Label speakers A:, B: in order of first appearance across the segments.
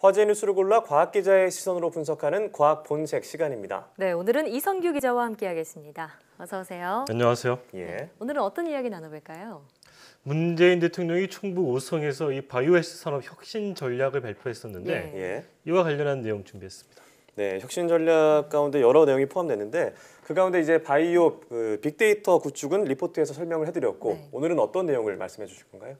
A: 화제 뉴스를 골라 과학 기자의 시선으로 분석하는 과학 본색 시간입니다. 네, 오늘은 이성규 기자와 함께하겠습니다. 어서 오세요. 안녕하세요. 예. 네, 오늘은 어떤 이야기 나눠볼까요? 문재인 대통령이 충북 오송에서 이 바이오헬스 산업 혁신 전략을 발표했었는데 네. 예. 이와 관련한 내용 준비했습니다. 네, 혁신 전략 가운데 여러 내용이 포함됐는데그 가운데 이제 바이오 그 빅데이터 구축은 리포트에서 설명을 해드렸고 네. 오늘은 어떤 내용을 말씀해 주실 건가요?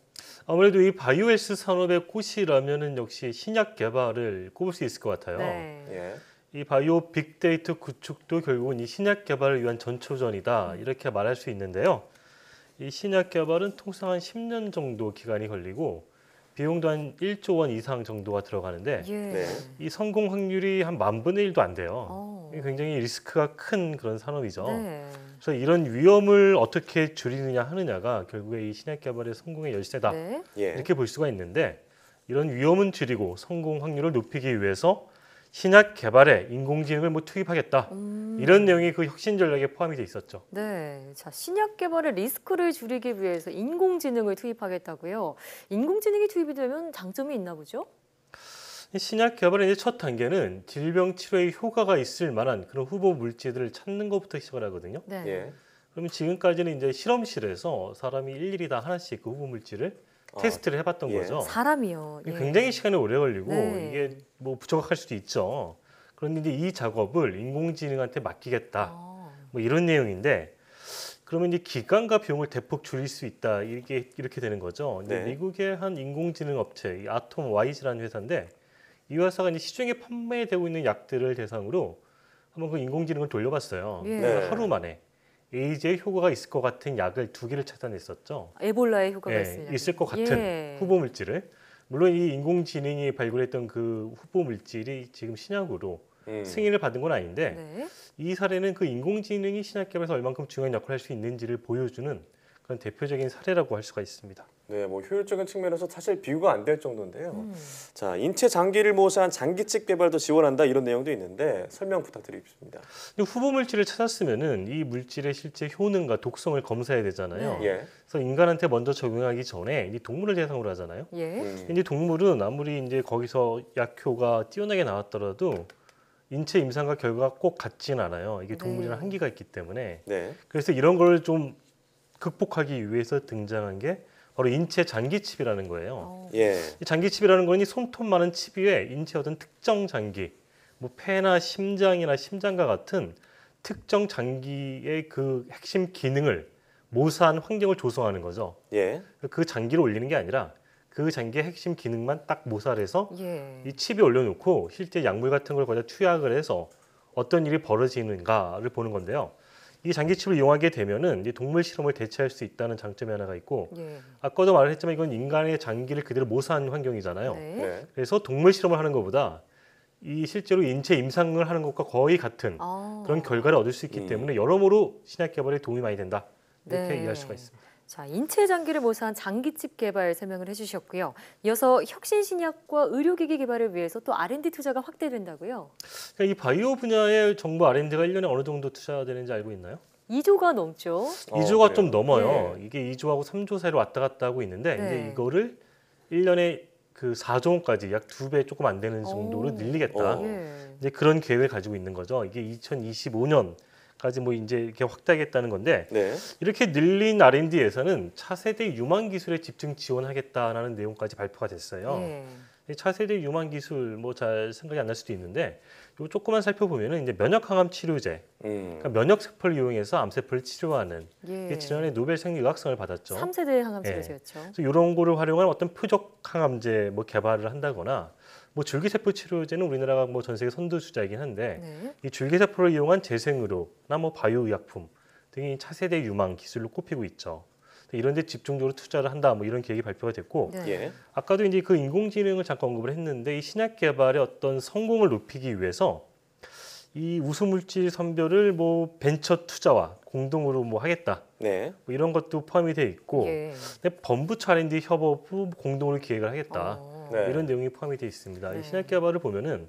A: 아무래도 이바이오에스 산업의 꽃이라면 역시 신약 개발을 꼽을 수 있을 것 같아요. 네. 예. 이 바이오 빅데이터 구축도 결국은 이 신약 개발을 위한 전초전이다 이렇게 말할 수 있는데요. 이 신약 개발은 통상 한 10년 정도 기간이 걸리고 비용도 한 1조 원 이상 정도가 들어가는데 예. 네. 이 성공 확률이 한 만 분의 1도 안 돼요. 오. 어. 굉장히 리스크가 큰 그런 산업이죠. 네. 그래서 이런 위험을 어떻게 줄이느냐 하느냐가 결국에 이 신약 개발의 성공의 열쇠다 네. 예. 이렇게 볼 수가 있는데 이런 위험은 줄이고 성공 확률을 높이기 위해서 신약 개발에 인공지능을 뭐 투입하겠다 음. 이런 내용이 그 혁신 전략에 포함이 돼 있었죠. 네, 자 신약 개발의 리스크를 줄이기 위해서 인공지능을 투입하겠다고요. 인공지능이 투입이 되면 장점이 있나 보죠? 신약 개발의 이제 첫 단계는 질병 치료에 효과가 있을 만한 그런 후보 물질들을 찾는 것부터 시작을 하거든요. 네. 예. 그러면 지금까지는 이제 실험실에서 사람이 일일이 다 하나씩 그 후보 물질을 어, 테스트를 해봤던 예. 거죠. 사람이요. 예. 굉장히 시간이 오래 걸리고 네. 이게 뭐 부정확할 수도 있죠. 그런데 이 작업을 인공지능한테 맡기겠다. 아. 뭐 이런 내용인데 그러면 이제 기간과 비용을 대폭 줄일 수 있다 이렇게 이렇게 되는 거죠. 네. 미국의 한 인공지능 업체 아톰 와이즈라는 회사인데 이 회사가 이제 시중에 판매되고 있는 약들을 대상으로 한번 그 인공지능을 돌려봤어요. 예. 네. 하루 만에 에이즈의 효과가 있을 것 같은 약을 두 개를 찾아냈었죠. 에볼라에 효과가 예, 있을, 있을 것 같은 예. 후보 물질을. 물론 이 인공지능이 발굴했던 그 후보 물질이 지금 신약으로 음. 승인을 받은 건 아닌데 네. 이 사례는 그 인공지능이 신약 개발에서 얼만큼 중요한 역할을 할 수 있는지를 보여주는 그런 대표적인 사례라고 할 수가 있습니다. 네, 뭐 효율적인 측면에서 사실 비교가 안 될 정도인데요. 음. 자, 인체 장기를 모사한 장기측 개발도 지원한다 이런 내용도 있는데 설명 부탁드리겠습니다. 후보 물질을 찾았으면은 이 물질의 실제 효능과 독성을 검사해야 되잖아요. 네. 예. 그래서 인간한테 먼저 적용하기 전에 이 동물을 대상으로 하잖아요. 예. 음. 이제 동물은 아무리 이제 거기서 약효가 뛰어나게 나왔더라도 인체 임상과 결과가 꼭 같진 않아요. 이게 네. 동물이랑 네. 한계가 있기 때문에. 네. 그래서 이런 걸좀 극복하기 위해서 등장한 게 바로 인체 장기칩이라는 거예요. 어. 예. 장기칩이라는 거는 이 손톱 많은 칩 위에 인체 어떤 특정 장기, 뭐 폐나 심장이나 심장과 같은 특정 장기의 그 핵심 기능을 모사한 환경을 조성하는 거죠. 예. 그 장기를 올리는 게 아니라 그 장기의 핵심 기능만 딱 모사를 해서 예. 이칩이 올려놓고 실제 약물 같은 걸 거기다 투약을 해서 어떤 일이 벌어지는가를 보는 건데요. 이 장기칩을 이용하게 되면은 이제 동물 실험을 대체할 수 있다는 장점이 하나가 있고 예. 아까도 말을 했지만 이건 인간의 장기를 그대로 모사한 환경이잖아요. 네. 네. 그래서 동물 실험을 하는 것보다 이 실제로 인체 임상을 하는 것과 거의 같은 아. 그런 결과를 얻을 수 있기 음. 때문에 여러모로 신약 개발에 도움이 많이 된다
B: 이렇게 네. 이해할 수가
A: 있습니다. 자, 인체 장기를 모사한 장기집 개발 설명을 해주셨고요. 이어서 혁신 신약과 의료기기 개발을 위해서 또 R&D 투자가 확대된다고요. 그러니까 이 바이오 분야에 정부 R&D가 1년에 어느 정도 투자되는지 해야 알고 있나요? 2조가 넘죠. 2조가 어, 좀 넘어요. 네. 이게 2조하고 3조 사이로 왔다 갔다 하고 있는데 네. 이제 이거를 1년에 그 4조원까지 약 두 배 조금 안 되는 정도로 오. 늘리겠다. 오. 어. 예. 이제 그런 계획을 가지고 있는 거죠. 이게 2025년 까지 뭐 이제 이렇게 확대하겠다는 건데 네. 이렇게 늘린 R&D에서는 차세대 유망 기술에 집중 지원하겠다라는 내용까지 발표가 됐어요. 네. 차세대 유망 기술 뭐 잘 생각이 안 날 수도 있는데 요 조금만 살펴보면은 이제 면역 항암 치료제, 음. 그러니까 면역 세포를 이용해서 암 세포를 치료하는 예. 지난해 노벨 생리의학상을 받았죠. 3세대 항암 예. 치료제였죠. 예. 그래서 이런 거를 활용한 어떤 표적 항암제 뭐 개발을 한다거나 뭐 줄기세포 치료제는 우리나라가 뭐 전 세계 선두주자이긴 한데 네. 이 줄기세포를 이용한 재생의료나 뭐 바이오의약품 등이 차세대 유망 기술로 꼽히고 있죠. 이런 데 집중적으로 투자를 한다 뭐 이런 계획이 발표가 됐고 네. 예. 아까도 이제 그 인공지능을 잠깐 언급을 했는데 이 신약 개발의 어떤 성공을 높이기 위해서 이 우수물질 선별을 뭐 벤처 투자와 공동으로 뭐 하겠다. 네. 뭐 이런 것도 포함이 돼 있고 예. 근데 범부 차랜디 협업도 공동으로 기획을 하겠다. 어. 네. 이런 내용이 포함이 되어 있습니다. 네. 신약 개발을 보면은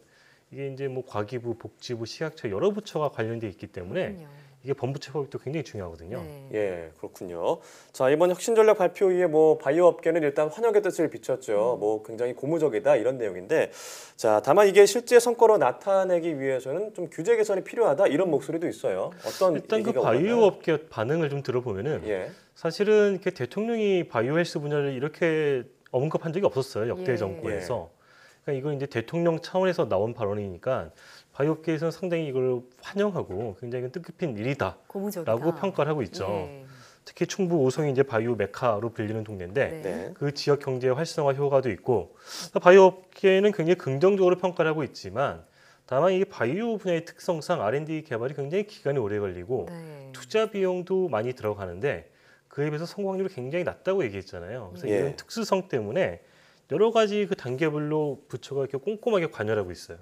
A: 이게 이제 뭐 과기부, 복지부, 식약처 여러 부처가 관련돼 있기 때문에 그렇군요. 이게 본부채 법이 또 굉장히 중요하거든요. 네. 예, 그렇군요. 자, 이번 혁신 전략 발표 이후에 뭐 바이오 업계는 일단 환영의 뜻을 비쳤죠. 음. 뭐 굉장히 고무적이다 이런 내용인데 자, 다만 이게 실제 성과로 나타내기 위해서는 좀 규제 개선이 필요하다 이런 목소리도 있어요. 어떤 일단 그 바이오 업계 반응을 좀 들어보면은 예. 사실은 대통령이 바이오 헬스 분야를 이렇게 언급한 적이 없었어요 역대 예. 정권에서. 그러니까 이건 이제 대통령 차원에서 나온 발언이니까 바이오계에서는 상당히 이걸 환영하고 굉장히 뜻깊은 일이다라고 평가를 하고 있죠. 예. 특히 충북 오성이 이제 바이오 메카로 불리는 동네인데 네. 네. 그 지역 경제 활성화 효과도 있고 바이오 업계는 굉장히 긍정적으로 평가를 하고 있지만 다만 이 바이오 분야의 특성상 R&D 개발이 굉장히 기간이 오래 걸리고 네. 투자 비용도 많이 들어가는데 그에 비해서 성공률이 굉장히 낮다고 얘기했잖아요. 그래서 예. 이런 특수성 때문에 여러 가지 그 단계별로 부처가 이렇게 꼼꼼하게 관여하고 있어요.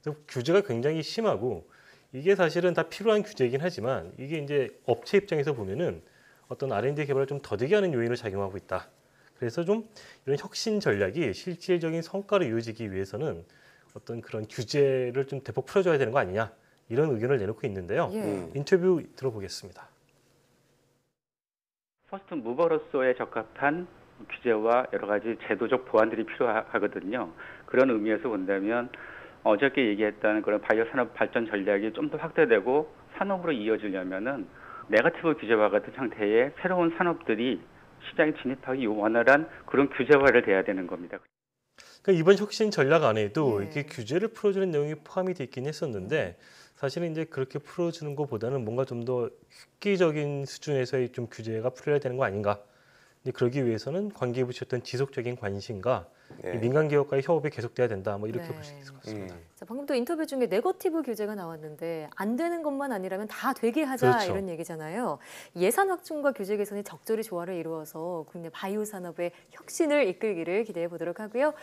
A: 그래서 규제가 굉장히 심하고 이게 사실은 다 필요한 규제이긴 하지만 이게 이제 업체 입장에서 보면은 어떤 R&D 개발을 좀 더디게 하는 요인을 작용하고 있다. 그래서 좀 이런 혁신 전략이 실질적인 성과를 이어지기 위해서는 어떤 그런 규제를 좀 대폭 풀어줘야 되는 거 아니냐 이런 의견을 내놓고 있는데요. 예. 음. 인터뷰 들어보겠습니다. 퍼스트 무버로서에 적합한 규제와 여러 가지 제도적 보완들이 필요하거든요. 그런 의미에서 본다면 어저께 얘기했던 그런 바이오 산업 발전 전략이 좀 더 확대되고 산업으로 이어지려면은 네거티브 규제와 같은 형태의 새로운 산업들이 시장에 진입하기 원활한 그런 규제화를 돼야 되는 겁니다. 그러니까 이번 혁신 전략 안에도 네. 이렇게 규제를 풀어주는 내용이 포함이 돼 있긴 했었는데 사실은 이제 그렇게 풀어주는 것보다는 뭔가 좀 더 획기적인 수준에서의 좀 규제가 풀려야 되는 거 아닌가. 근데 그러기 위해서는 관계부처했던 지속적인 관심과 네. 민간 기업과의 협업이 계속돼야 된다. 뭐 이렇게 네. 볼수 있을 것 같습니다. 음. 자, 방금 또 인터뷰 중에 네거티브 규제가 나왔는데 안 되는 것만 아니라면 다 되게 하자 그렇죠. 이런 얘기잖아요. 예산 확충과 규제 개선이 적절히 조화를 이루어서 국내 바이오 산업의 혁신을 이끌기를 기대해 보도록 하고요.